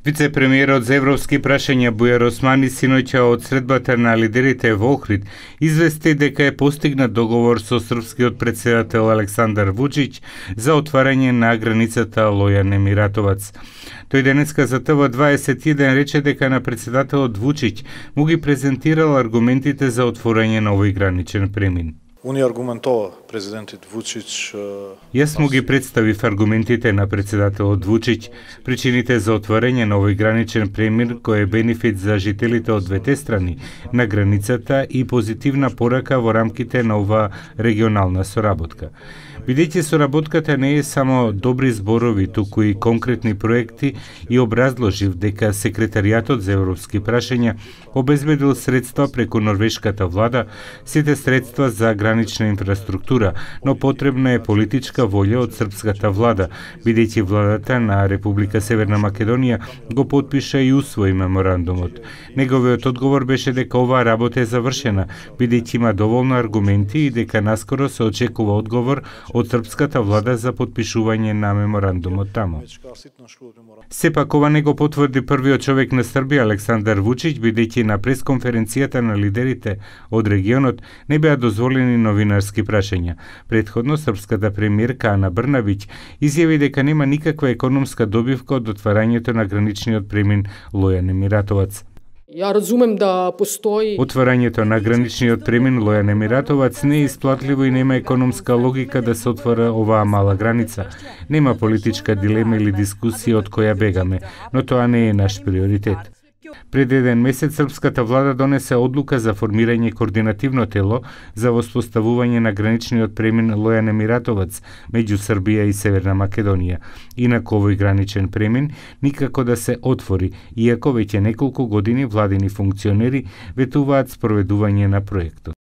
Вице-премиерот за европски прашања Бујар Османи синоќа од средбата на лидерите во Охрид извести дека е постигнат договор со српскиот председател Александар Вучич за отварање на границата Лојан Емиратовац. Тој денеска за ТВ21 рече дека на председателот Вучич му ги презентирал аргументите за отворање на овој граничен премин. Унија аргументова президентот Вучич. Јас му ги представив аргументите на председателот Вучич, причините за отворење на овој граничен премир кој е бенефит за жителите од двете страни на границата и позитивна порака во рамките на ова регионална соработка. Бидејќи соработката не е само добри зборови, туку и конкретни проекти и образложив дека секретаријатот за европски прашања обезбедил средства преку норвешката влада, сите средства за гран трансгранична инфраструктура, но потребна е политичка волја од српската влада, бидејќи владата на Република Северна Македонија го потпиша и усвои меморандумот. Неговиот одговор беше дека оваа работа е завршена, бидејќи има доволно аргументи и дека наскоро се очекува одговор од српската влада за подпишување на меморандумот таму. Сепак ова не го потврди првиот човек на Србија Александар Вучиќ бидејќи на пресконференцијата на лидерите од регионот не беа дозволени новинарски прашања. Предходно, српската премиерка Ана Брнавиќ изјави дека нема никаква економска добивка од отварањето на граничниот премин Лојан Емиратовац. Ја разумем да постои... Отворањето на граничниот премин Лојан Емиратовац не е исплатливо и нема економска логика да се отвора оваа мала граница. Нема политичка дилема или дискусија од која бегаме, но тоа не е наш приоритет. Пред еден месец српската влада донесе одлука за формирање координативно тело за воспоставување на граничниот премин Лојан Емиратовац меѓу Србија и Северна Македонија. Инако овој граничен премин никако да се отвори, иако веќе неколку години владини функционери ветуваат спроведување на проектот.